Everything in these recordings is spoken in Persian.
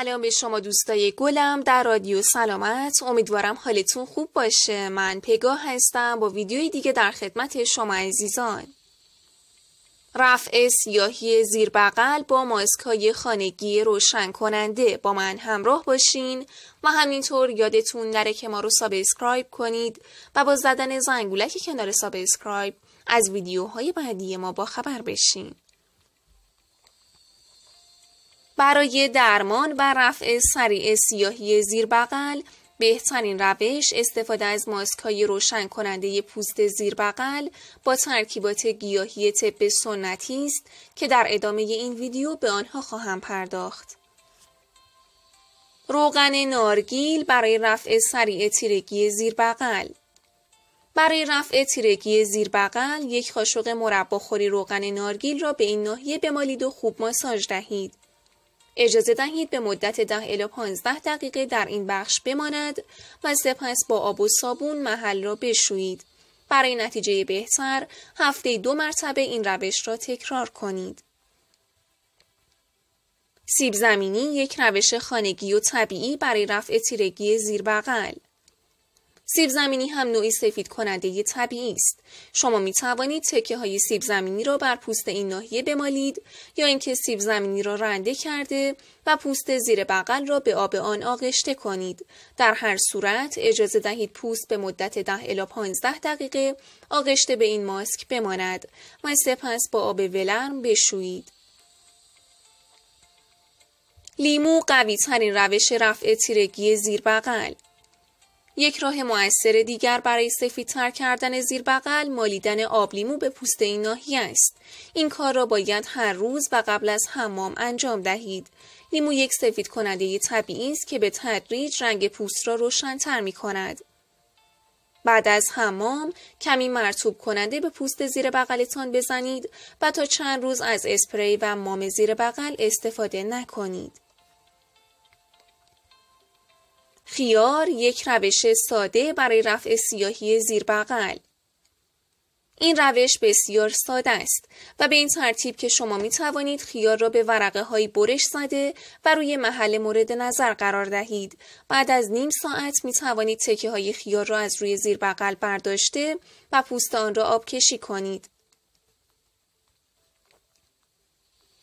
سلام به شما دوستای گلم در رادیو سلامت امیدوارم حالتون خوب باشه من پگاه هستم با ویدیوی دیگه در خدمت شما عزیزان رفع سیاهی زیر بغل با ماسک های خانگی روشن کننده با من همراه باشین و همینطور یادتون نره که ما رو سابسکرایب کنید و با زدن زنگولک کنار سابسکرایب از ویدیوهای بعدی ما با خبر بشین برای درمان و رفع سریع سیاهی زیر بغل بهترین روش استفاده از ماسک های روشن کننده پوست زیر بغل با ترکیبات گیاهی طب سنتی است که در ادامه این ویدیو به آنها خواهم پرداخت. روغن نارگیل برای رفع سریع تیرگی زیر بغل برای رفع تیرگی زیر بغل یک قاشق مرباخوری روغن نارگیل را به این ناحیه بمالید و خوب ماساژ دهید. اجازه دهید به مدت 10 الی 15 دقیقه در این بخش بماند و سپس با آب و صابون محل را بشویید. برای نتیجه بهتر هفته دو مرتبه این روش را تکرار کنید. سیب زمینی یک روش خانگی و طبیعی برای رفع تیرگی زیر بغل سیب زمینی هم نوعی سفید کننده طبیعی است. شما می توانید تکه های سیب زمینی را بر پوست این ناحیه بمالید یا اینکه سیب زمینی را رنده کرده و پوست زیر بغل را به آب آن آغشته کنید. در هر صورت اجازه دهید پوست به مدت 10 الی 15 دقیقه آغشته به این ماسک بماند و سپس با آب ولرم بشویید. لیمو قوی ترین روش رفع تیرگی زیر بغل یک راه موثر دیگر برای سفیدتر کردن زیر بغل مالیدن آبلیمو به پوست این ناحیه است. این کار را باید هر روز و قبل از حمام انجام دهید. لیمو یک سفید کننده طبیعی است که به تدریج رنگ پوست را روشنتر می کند. بعد از حمام کمی مرتوب کننده به پوست زیر بغلتان بزنید و تا چند روز از اسپری و مام زیر بغل استفاده نکنید. خیار یک روش ساده برای رفع سیاهی زیر بغل. این روش بسیار ساده است و به این ترتیب که شما می توانید خیار را به ورقه های برش زده و روی محل مورد نظر قرار دهید. بعد از نیم ساعت می توانید تکه های خیار را از روی زیر بغل برداشته و پوست آن را آب کشی کنید.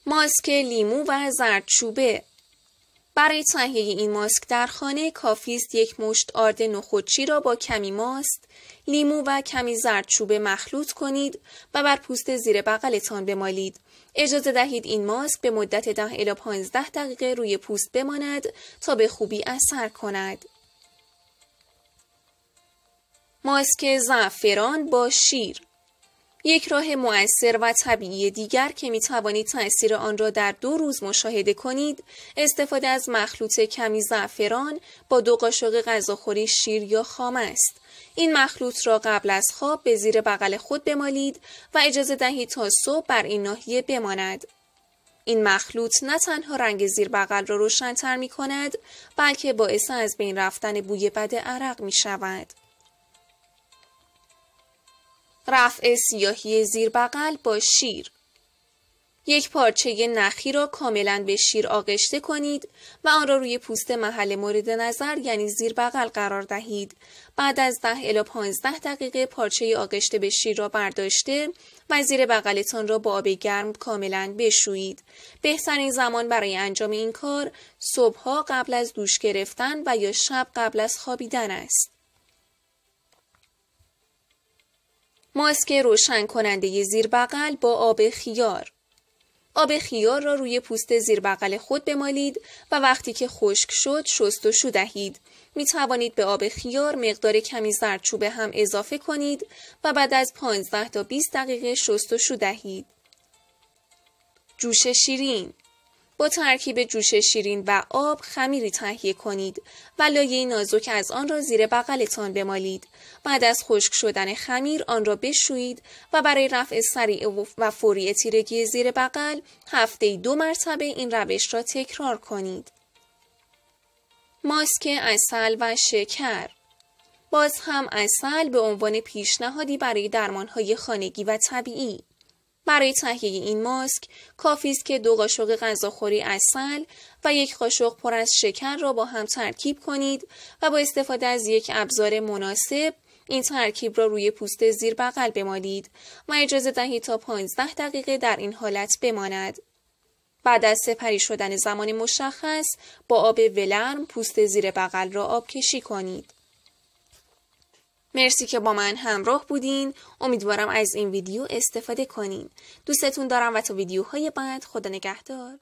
ماسک لیمو و زردچوبه برای تهیه این ماسک در خانه کافی است یک مشت آرد نخودچی را با کمی ماست، لیمو و کمی زردچوبه مخلوط کنید و بر پوست زیر بغلتان بمالید. اجازه دهید این ماسک به مدت 10 الی 15 دقیقه روی پوست بماند تا به خوبی اثر کند. ماسک زعفران با شیر یک راه مؤثر و طبیعی دیگر که می توانید تاثیر آن را در دو روز مشاهده کنید استفاده از مخلوط کمی زعفران با دو قاشق غذاخوری شیر یا خام است این مخلوط را قبل از خواب به زیر بغل خود بمالید و اجازه دهید تا صبح بر این ناحیه بماند این مخلوط نه تنها رنگ زیر بغل را روشنتر می کند بلکه باعث از بین رفتن بوی بد عرق می شود. رفع سیاهی زیر بغل با شیر یک پارچه نخی را کاملا به شیر آغشته کنید و آن را روی پوست محل مورد نظر یعنی زیر بغل قرار دهید. بعد از 10 الی 15 دقیقه پارچه آغشته به شیر را برداشته و زیر بغلتان را با آب گرم کاملا بشویید. بهترین زمان برای انجام این کار صبحها قبل از دوش گرفتن و یا شب قبل از خوابیدن است. ماسک روشن کننده زیر بغل با آب خیار آب خیار را روی پوست زیر بغل خود بمالید و وقتی که خشک شد شست و دهید. می توانید به آب خیار مقدار کمی زردچوبه هم اضافه کنید و بعد از 15 تا 20 دقیقه شست و دهید. جوش شیرین با ترکیب جوش شیرین و آب خمیری تهیه کنید و لایه نازک از آن را زیر بغلتان بمالید. بعد از خشک شدن خمیر آن را بشویید و برای رفع سریع و فوری تیرگی زیر بغل هفته دو مرتبه این روش را تکرار کنید. ماسک اصل و شکر باز هم اصل به عنوان پیشنهادی برای درمانهای خانگی و طبیعی برای تهیه این ماسک کافی است که دو قاشق غذاخوری اصل و یک قاشق پر از شکر را با هم ترکیب کنید و با استفاده از یک ابزار مناسب این ترکیب را روی پوست زیر بغل بمالید و اجازه دهید تا 15 دقیقه در این حالت بماند. بعد از سپری شدن زمان مشخص با آب ولرم پوست زیر بغل را آبکشی کنید. مرسی که با من همراه بودین امیدوارم از این ویدیو استفاده کنین دوستتون دارم و تا ویدیوهای بعد خدا نگهدار